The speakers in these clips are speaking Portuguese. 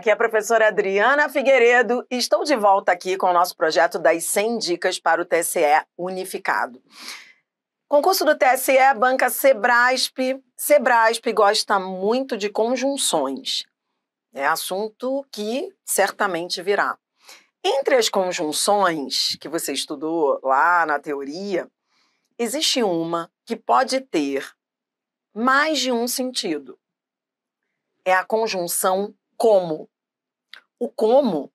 Aqui é a professora Adriana Figueiredo e estou de volta aqui com o nosso projeto das 100 dicas para o TSE unificado. Concurso do TSE, banca Sebrasp. Sebrasp gosta muito de conjunções. É assunto que certamente virá. Entre as conjunções que você estudou lá na teoria, existe uma que pode ter mais de um sentido. É a conjunção como. O como,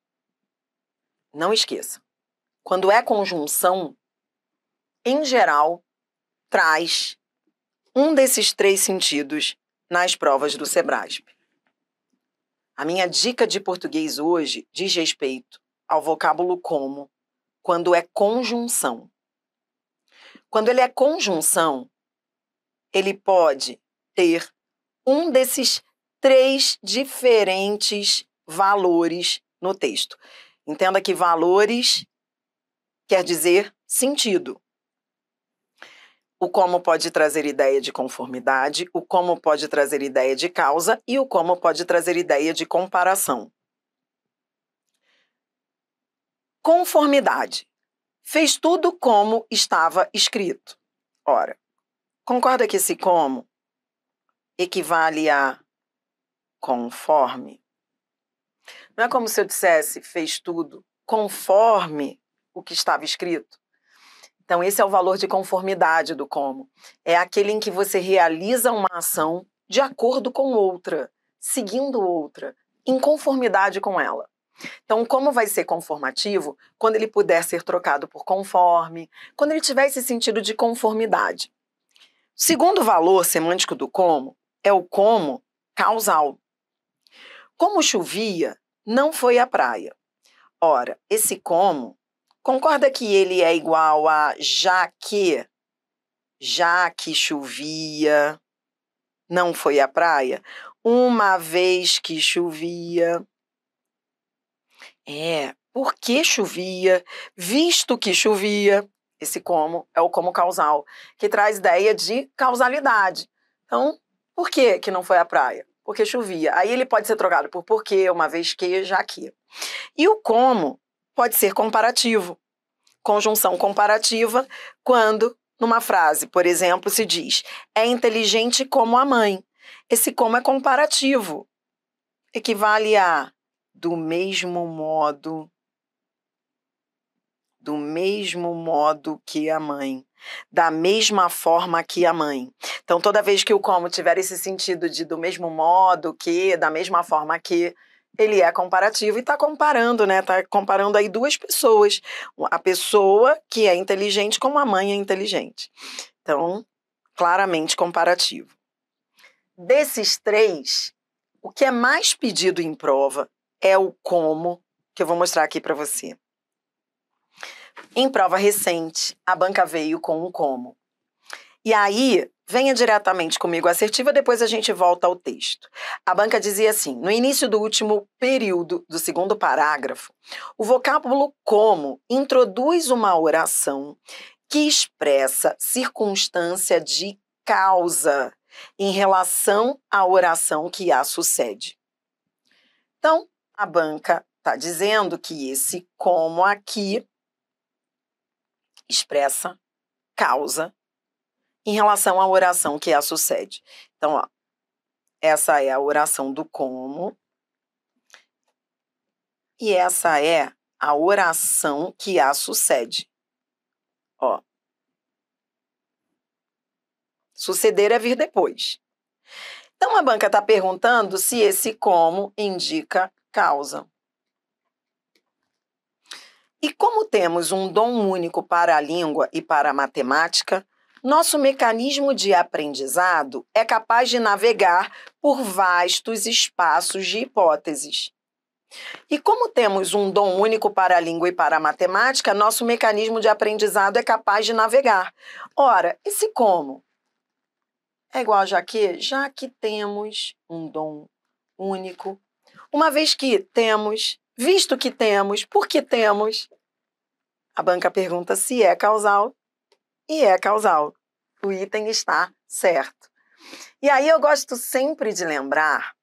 não esqueça, quando é conjunção, em geral, traz um desses três sentidos nas provas do Sebrasp. A minha dica de português hoje diz respeito ao vocábulo como quando é conjunção. Quando ele é conjunção, ele pode ter um desses três diferentes valores no texto. Entenda que valores quer dizer sentido. O como pode trazer ideia de conformidade, o como pode trazer ideia de causa e o como pode trazer ideia de comparação. Conformidade. Fez tudo como estava escrito. Ora, concorda que esse como equivale a conforme. Não é como se eu dissesse, fez tudo conforme o que estava escrito. Então, esse é o valor de conformidade do como. É aquele em que você realiza uma ação de acordo com outra, seguindo outra, em conformidade com ela. Então, como vai ser conformativo quando ele puder ser trocado por conforme, quando ele tiver esse sentido de conformidade. Segundo valor semântico do como é o como causal. Como chovia, não foi à praia. Ora, esse como, concorda que ele é igual a já que? Já que chovia, não foi à praia? Uma vez que chovia. É, porque chovia, visto que chovia. Esse como é o como causal, que traz ideia de causalidade. Então, por que, que não foi à praia? porque chovia. Aí ele pode ser trocado por porque, uma vez que, já que. E o como pode ser comparativo. Conjunção comparativa, quando numa frase, por exemplo, se diz: é inteligente como a mãe. Esse como é comparativo. Equivale a do mesmo modo do mesmo modo que a mãe, da mesma forma que a mãe. Então, toda vez que o como tiver esse sentido de do mesmo modo que, da mesma forma que, ele é comparativo e está comparando, né? Está comparando aí duas pessoas, a pessoa que é inteligente com a mãe é inteligente. Então, claramente comparativo. Desses três, o que é mais pedido em prova é o como, que eu vou mostrar aqui para você. Em prova recente, a banca veio com um como. E aí, venha diretamente comigo assertiva, depois a gente volta ao texto. A banca dizia assim: no início do último período do segundo parágrafo, o vocábulo como introduz uma oração que expressa circunstância de causa em relação à oração que a sucede. Então, a banca está dizendo que esse como aqui expressa causa em relação à oração que a sucede. Então, ó, essa é a oração do como e essa é a oração que a sucede. Ó. Suceder é vir depois. Então a banca está perguntando se esse como indica causa. temos um dom único para a língua e para a matemática, nosso mecanismo de aprendizado é capaz de navegar por vastos espaços de hipóteses. E como temos um dom único para a língua e para a matemática, nosso mecanismo de aprendizado é capaz de navegar. Ora, e se como? É igual já que, já que temos um dom único, uma vez que temos, visto que temos, porque temos, a banca pergunta se é causal e é causal. O item está certo. E aí eu gosto sempre de lembrar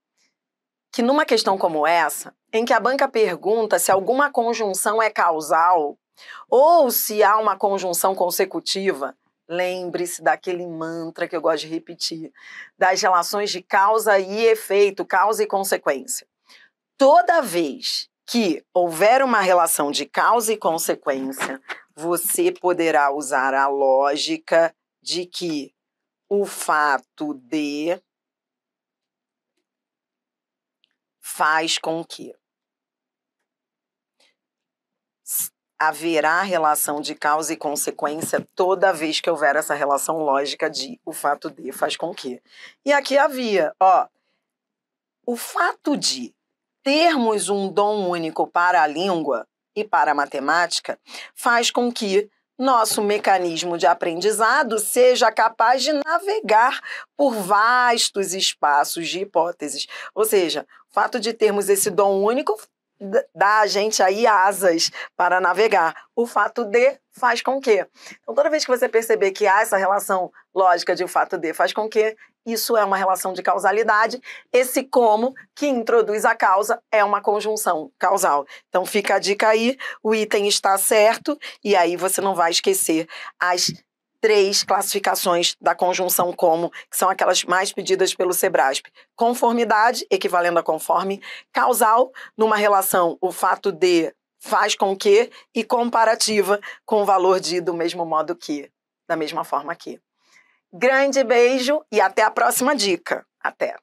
que numa questão como essa, em que a banca pergunta se alguma conjunção é causal ou se há uma conjunção consecutiva, lembre-se daquele mantra que eu gosto de repetir, das relações de causa e efeito, causa e consequência. Toda vez que houver uma relação de causa e consequência, você poderá usar a lógica de que o fato de faz com que haverá relação de causa e consequência toda vez que houver essa relação lógica de o fato de faz com que. E aqui havia, ó, o fato de termos um dom único para a língua e para a matemática faz com que nosso mecanismo de aprendizado seja capaz de navegar por vastos espaços de hipóteses. Ou seja, o fato de termos esse dom único dá a gente aí asas para navegar. O fato de faz com que. Então, toda vez que você perceber que há essa relação lógica de o fato de faz com que, isso é uma relação de causalidade. Esse como, que introduz a causa, é uma conjunção causal. Então, fica a dica aí, o item está certo, e aí você não vai esquecer as três classificações da conjunção como, que são aquelas mais pedidas pelo Sebrasp. Conformidade, equivalendo a conforme, causal, numa relação o fato de faz com que e comparativa com o valor de do mesmo modo que, da mesma forma que. Grande beijo e até a próxima dica. Até.